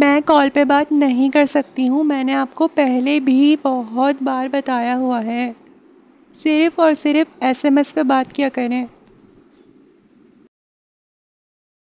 मैं कॉल पे बात नहीं कर सकती हूँ मैंने आपको पहले भी बहुत बार बताया हुआ है सिर्फ़ और सिर्फ एसएमएस पे बात किया करें